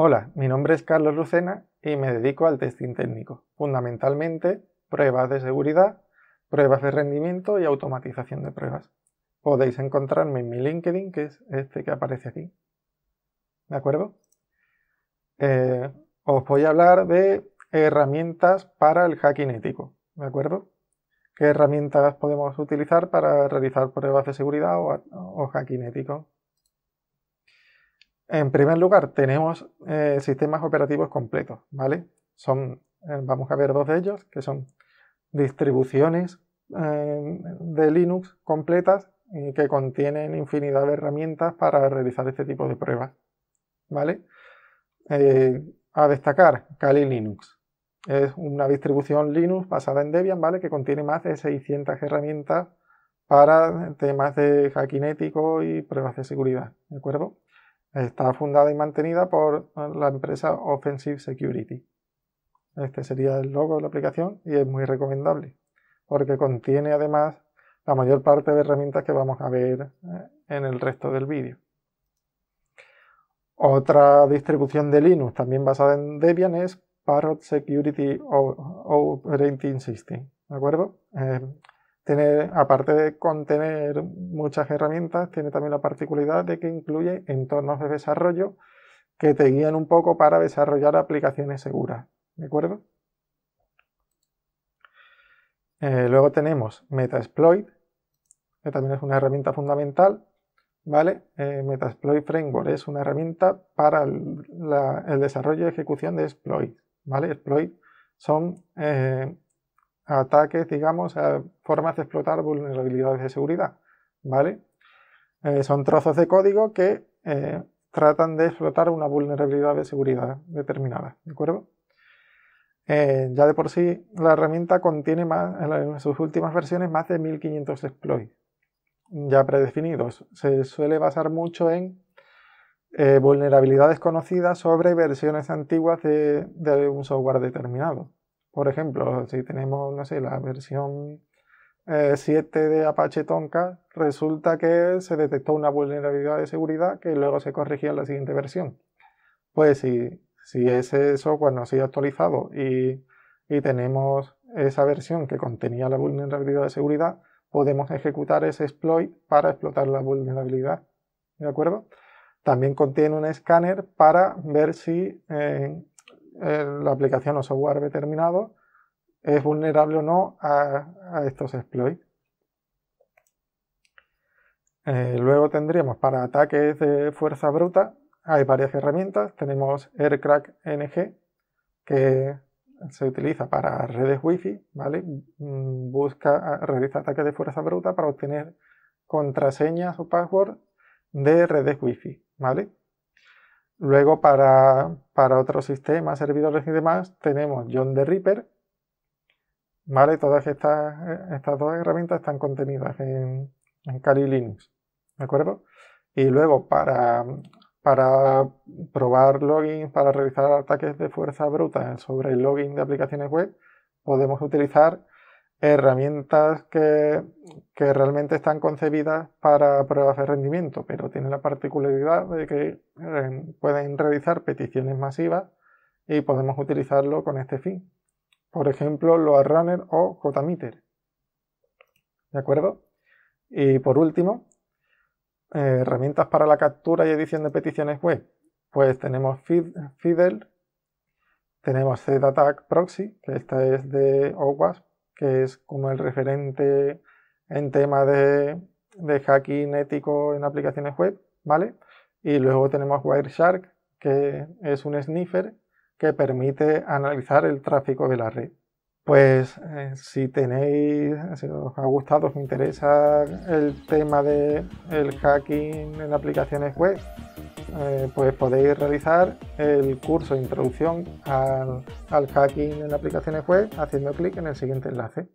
Hola, mi nombre es Carlos Lucena y me dedico al testing técnico, fundamentalmente pruebas de seguridad, pruebas de rendimiento y automatización de pruebas. Podéis encontrarme en mi LinkedIn, que es este que aparece aquí. ¿De acuerdo? Eh, os voy a hablar de herramientas para el hacking ético. ¿De acuerdo? ¿Qué herramientas podemos utilizar para realizar pruebas de seguridad o, o hacking ético? En primer lugar, tenemos eh, sistemas operativos completos, ¿vale? Son, eh, vamos a ver dos de ellos, que son distribuciones eh, de Linux completas que contienen infinidad de herramientas para realizar este tipo de pruebas, ¿vale? a destacar, Kali Linux. Es una distribución Linux basada en Debian, ¿vale? Que contiene más de 600 herramientas para temas de hacking ético y pruebas de seguridad, ¿de acuerdo? Está fundada y mantenida por eh, la empresa Offensive Security. Este sería el logo de la aplicación y es muy recomendable porque contiene además la mayor parte de herramientas que vamos a ver eh, en el resto del vídeo. Otra distribución de Linux también basada en Debian es Parrot Security Operating System. ¿De acuerdo? Eh, aparte de contener muchas herramientas, tiene también la particularidad de que incluye entornos de desarrollo que te guían un poco para desarrollar aplicaciones seguras. ¿De acuerdo? Eh, luego tenemos Metasploit, que también es una herramienta fundamental. ¿Vale? Eh, Framework es una herramienta para el, desarrollo y ejecución de exploit. ¿Vale? Exploit son eh, ataques, digamos, a formas de explotar vulnerabilidades de seguridad, ¿vale? Eh, son trozos de código que eh, tratan de explotar una vulnerabilidad de seguridad determinada, ¿de acuerdo? Eh, ya de por sí la herramienta contiene más, en sus últimas versiones más de 1500 exploits ya predefinidos. Se suele basar mucho en vulnerabilidades conocidas sobre versiones antiguas de, un software determinado. Por ejemplo, si tenemos, no sé, la versión 7 eh, de Apache Tonka, resulta que se detectó una vulnerabilidad de seguridad que luego se corrigía en la siguiente versión. Pues si, si ese cuando pues no sido actualizado y, tenemos esa versión que contenía la vulnerabilidad de seguridad, podemos ejecutar ese exploit para explotar la vulnerabilidad. ¿De acuerdo? También contiene un escáner para ver si eh, la aplicación o software determinado es vulnerable o no a, estos exploits. Eh, luego tendríamos para ataques de fuerza bruta, hay varias herramientas. Tenemos Aircrack NG, que se utiliza para redes wifi ¿vale? Mm, busca, ah, realiza ataques de fuerza bruta para obtener contraseñas o password de redes wifi ¿vale? Luego para, para otros sistemas, servidores y demás, tenemos John the Reaper. ¿Vale? Todas estas, eh, estas dos herramientas están contenidas en, en Kali Linux. ¿De acuerdo? Y luego para, para probar login para realizar ataques de fuerza bruta sobre el login de aplicaciones web, podemos utilizar herramientas que, realmente están concebidas para pruebas de rendimiento, pero tienen la particularidad de que eh, pueden realizar peticiones masivas y podemos utilizarlo con este fin. Por ejemplo, los runner o JMeter. ¿De acuerdo? Y por último, eh, herramientas para la captura y edición de peticiones web. Pues tenemos Fidel, tenemos Z-Attack Proxy, que esta es de OWASP, que es como el referente en tema de, hacking ético en aplicaciones web, ¿vale? Y luego tenemos Wireshark, que es un sniffer que permite analizar el tráfico de la red. Pues eh, si tenéis, si os ha gustado, os interesa el tema del hacking en aplicaciones web, eh, pues podéis realizar el curso de introducción al hacking en aplicaciones web haciendo clic en el siguiente enlace.